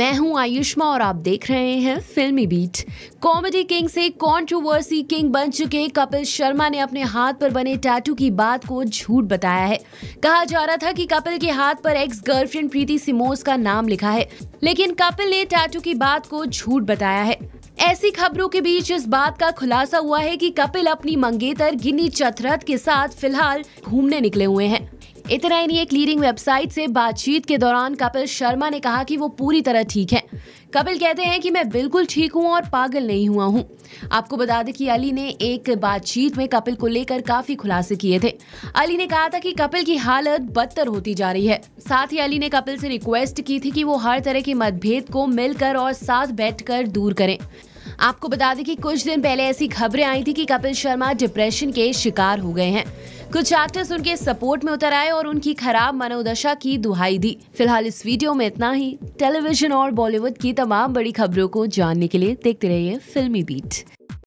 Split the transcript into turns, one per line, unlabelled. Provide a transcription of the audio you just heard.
मैं हूं आयुष्मा और आप देख रहे हैं फिल्मी बीट कॉमेडी किंग से कंट्रोवर्सी किंग बन चुके कपिल शर्मा ने अपने हाथ पर बने टैटू की बात को झूठ बताया है कहा जा रहा था कि कपिल के हाथ पर एक्स गर्लफ्रेंड प्रीति सिमोस का नाम लिखा है लेकिन कपिल ने टैटू की बात को झूठ बताया है ऐसी खबरों के बीच इस बात का खुलासा हुआ है कि कपिल अपनी मंगेतर गिनी चथरथ के साथ फिलहाल घूमने निकले हुए हैं इतना ही नहीं एक लीडिंग वेबसाइट से बातचीत के दौरान कपिल शर्मा ने कहा कि वो पूरी तरह ठीक है कपिल कहते हैं कि मैं बिल्कुल ठीक हूं और पागल नहीं हुआ हूं। आपको बता दें कि अली ने एक बातचीत में कपिल को लेकर काफी खुलासे किए थे अली ने कहा था कि कपिल की हालत बदतर होती जा रही है साथ ही अली ने कपिल से रिक्वेस्ट की थी कि वो हर तरह के मतभेद को मिलकर और साथ बैठकर दूर करें आपको बता दें कि कुछ दिन पहले ऐसी खबरें आई थी कि कपिल शर्मा डिप्रेशन के शिकार हो गए हैं कुछ एक्टर्स उनके सपोर्ट में उतर आए और उनकी खराब मनोदशा की दुहाई दी फिलहाल इस वीडियो में इतना ही टेलीविजन और बॉलीवुड की तमाम बड़ी खबरों को जानने के लिए देखते रहिए फिल्मी बीट